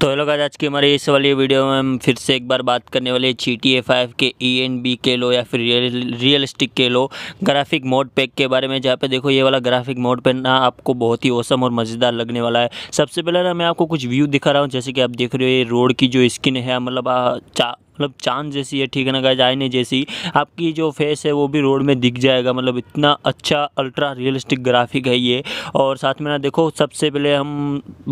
तो hello guys आज की हमारे इस वाली वीडियो में हम फिर से एक बार बात करने वाले जी टी ए फाइव के ई एन बी के लो या फिर रियल रियलिस्टिक के लो ग्राफिक मोड पैक के बारे में जहाँ पे देखो ये वाला ग्राफिक मोड पे ना आपको बहुत ही औसम और मज़ेदार लगने वाला है सबसे पहले ना मैं आपको कुछ व्यू दिखा रहा हूँ जैसे कि आप देख रहे हो ये रोड की जो स्किन है मतलब मतलब चांद जैसी है ठीक है ना गाइज आईने जैसी आपकी जो फेस है वो भी रोड में दिख जाएगा मतलब इतना अच्छा अल्ट्रा रियलिस्टिक ग्राफिक है ये और साथ में ना देखो सबसे पहले हम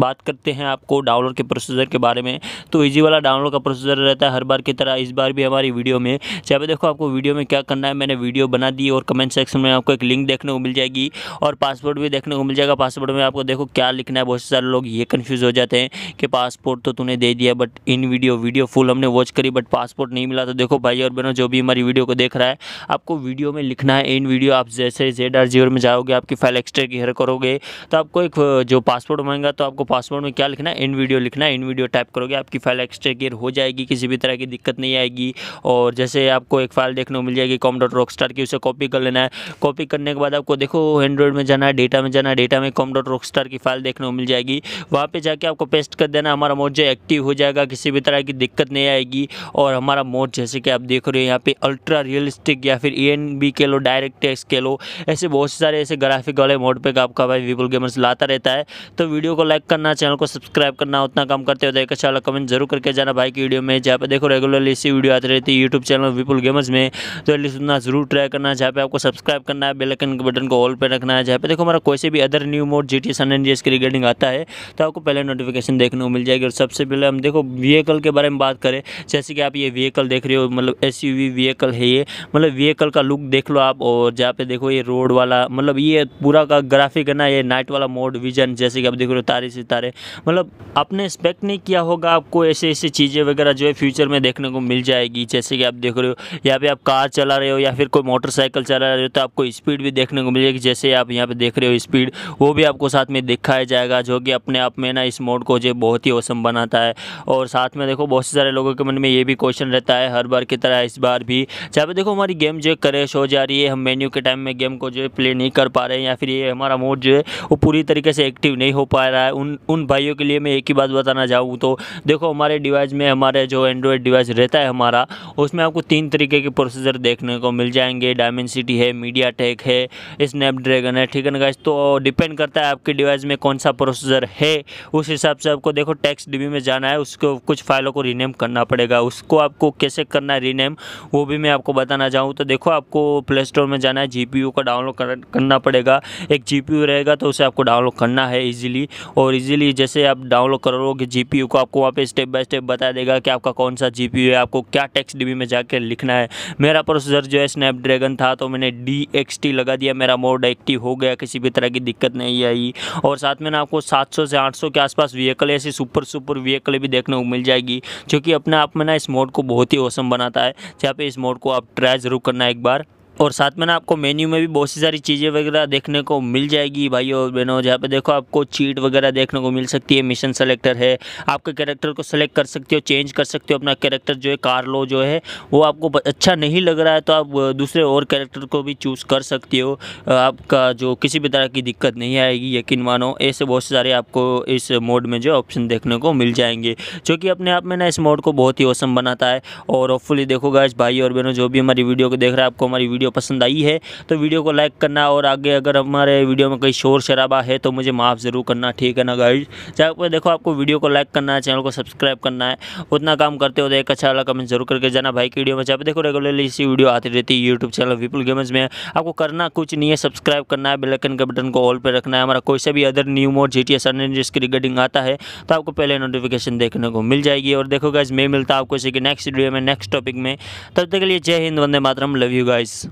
बात करते हैं आपको डाउनलोड के प्रोसीजर के बारे में तो ईजी वाला डाउनलोड का प्रोसीजर रहता है हर बार की तरह इस बार भी हमारी वीडियो में चाहे देखो आपको वीडियो में क्या करना है मैंने वीडियो बना दी और कमेंट सेक्शन में आपको एक लिंक देखने को मिल जाएगी और पासपोर्ट भी देखने को मिल जाएगा पासपोर्ट में आपको देखो क्या लिखना है बहुत सारे लोग ये कन्फ्यूज़ हो जाते हैं कि पासपोर्ट तो तूने दे दिया but in video video full हमने वॉच करी बट पासपोर्ट नहीं मिला तो देखो भाई और बहनों जो भी हमारी वीडियो को देख रहा है आपको वीडियो में लिखना है इन वीडियो आप जैसे जेड आर में जाओगे आपकी फाइल एक्स्ट्रा की हेयर करोगे तो आपको एक जो पासपोर्ट मांगेगा तो आपको पासपोर्ट में क्या लिखना है इन वीडियो लिखना है इन वीडियो टाइप करोगे आपकी फाइल एक्स्ट्रा की हो जाएगी किसी भी तरह की दिक्कत नहीं आएगी और जैसे आपको एक फाइल देखने को मिल जाएगी कॉम डॉट रॉक स्टार की उसे कॉपी कर लेना है कॉपी करने के बाद आपको देखो एंड्रॉइड में जाना है डेटा में जाना है डेटा में कॉम डॉट रॉक स्टार की फाइल देखने को मिल जाएगी वहाँ पर जाके आपको पेस्ट कर देना हमारा जो एक्टिव हो जाएगा किसी भी तरह की दिक्कत नहीं आएगी और और हमारा मोड जैसे कि आप देख रहे हो यहाँ पे अल्ट्रा रियलिस्टिक या फिर ई एन बी के लो डायरेक्ट टेक्स के लो ऐसे बहुत सारे ऐसे ग्राफिक वाले मोड पे आपका भाई विपुल गेमर्स लाता रहता है तो वीडियो को लाइक करना चैनल को सब्सक्राइब करना उतना काम करते हो तो एक अच्छा वाला कमेंट जरूर करके जाना भाई की वीडियो में जहाँ पे देखो रेगुलरली इसी वीडियो आती रहती है यूट्यूब चैनल विपुल गेमर्स में तो एटलीस्ट उतना जरूर ट्राई करना है जहाँ पे आपको सब्सक्राइब करना है बेलकन के बटन को ऑल पर रखना है जहाँ पे देखो हमारा कोई से भी other new mod G T सन एन के रिगार्डिंग आता है तो आपको पहले नोटिफिकेशन देखने को मिल जाएगी और सबसे पहले हम देखो व्हीकल के बारे में बात करें जैसे कि आप ये व्हीकल देख रहे हो मतलब एस व्हीकल है ये मतलब व्हीकल का लुक देख लो आप और जहाँ पे देखो ये रोड वाला मतलब ये पूरा का ग्राफिक है ना ये नाइट वाला मोड विजन जैसे कि आप देख रहे हो तारे सितारे मतलब आपने एक्सपेक्ट नहीं किया होगा आपको ऐसे ऐसी चीज़ें वगैरह जो है फ्यूचर में देखने को मिल जाएगी जैसे कि आप देख रहे हो यहाँ पे आप कार चला रहे हो या फिर कोई मोटरसाइकिल चला रहे हो तो आपको स्पीड भी देखने को मिलेगी जैसे आप यहाँ पे देख रहे हो स्पीड वो भी आपको साथ में दिखाया जाएगा जो कि अपने आप में ना इस मोड को जो बहुत ही औसम बनाता है और साथ में देखो बहुत से सारे लोगों के मन में ये भी क्वेश्चन रहता है हर बार की तरह इस बार भी चाहे देखो हमारी गेम जो है हो जा रही है हम मेन्यू के टाइम में गेम को जो है प्ले नहीं कर पा रहे हैं या फिर ये हमारा मोड जो है वो पूरी तरीके से एक्टिव नहीं हो पा रहा है उन उन भाइयों के लिए मैं एक ही बात बताना चाहूँ तो देखो हमारे डिवाइस में हमारे जो एंड्रॉयड डिवाइस रहता है हमारा उसमें आपको तीन तरीके के प्रोसेसर देखने को मिल जाएंगे डायमेंड सिटी है मीडिया टेक है स्नैपड्रैगन है ठीक है ना गाइस तो डिपेंड करता है आपके डिवाइस में कौन सा प्रोसेसर है उस हिसाब से आपको देखो टेक्स्ट डीबी में जाना है उसको कुछ फाइलों को रीनेम करना पड़ेगा उस को आपको कैसे करना है रीनेम वो भी मैं आपको बताना चाहूँ तो देखो आपको प्ले स्टोर में जाना है जी का डाउनलोड करना पड़ेगा एक जी रहेगा तो उसे आपको डाउनलोड करना है ईजिली और ईजिली जैसे आप डाउनलोड करोगे जी को आपको वहाँ पर स्टेप बाय स्टेप बता देगा कि आपका कौन सा जी है आपको क्या टेक्स डी में जाकर लिखना है मेरा प्रोसेसर जो है स्नैपड्रैगन था तो मैंने डी लगा दिया मेरा मोड एक्टिव हो गया किसी भी तरह की दिक्कत नहीं आई और साथ में ना आपको 700 से 800 के आसपास व्हीकल ऐसी सुपर सुपर व्हीकल भी देखने को मिल जाएगी जो कि अपने आप में ना इस मोड को बहुत ही औसम बनाता है जहाँ पे इस मोड को आप ट्राई ज़रूर करना एक बार और साथ में ना आपको मेन्यू में भी बहुत सी सारी चीज़ें वगैरह देखने को मिल जाएगी भाई और बहनों जहाँ पे देखो आपको चीट वगैरह देखने को मिल सकती है मिशन सेलेक्टर है आपके कैरेक्टर को सेलेक्ट कर सकते हो चेंज कर सकते हो अपना कैरेक्टर जो है कार्लो जो है वो आपको अच्छा नहीं लग रहा है तो आप दूसरे और कैरेक्टर को भी चूज़ कर सकते हो आपका जो किसी भी तरह की दिक्कत नहीं आएगी यकीन मानो ऐसे बहुत सारे आपको इस मोड में जो ऑप्शन देखने को मिल जाएंगे जो कि अपने आप में ना इस मोड को बहुत ही औसम बनाता है और होपफुली देखोगा इस भाई और बहनों जो भी हमारी वीडियो को देख रहा है आपको हमारी वीडियो वीडियो पसंद आई है तो वीडियो को लाइक करना और आगे अगर हमारे वीडियो में कोई शोर शराबा है तो मुझे माफ़ ज़रूर करना ठीक है ना गाइड चाहे देखो आपको वीडियो को लाइक करना है चैनल को सब्सक्राइब करना है उतना काम करते हो तो एक अच्छा वाला कमेंट जरूर करके जाना भाई की वीडियो में चाहे देखो रेगुलरली इसी वीडियो आती रहती है यूट्यूब चैनल विपुल गेमर्स में आपको करना कुछ नहीं है सब्सक्राइब करना है बेलकन के बटन को ऑल पर रखना है हमारा कोई सा भी other new mod G T S जिसकी रिगार्डिंग आता है तो आपको पहले नोटिफिकेशन देखने को मिल जाएगी और देखो गाइज मैं मिलता आपको इसी के नेक्स्ट वीडियो में नेक्स्ट टॉपिक में तब तक के लिए जय हिंद वंदे मातरम लव यू गाइज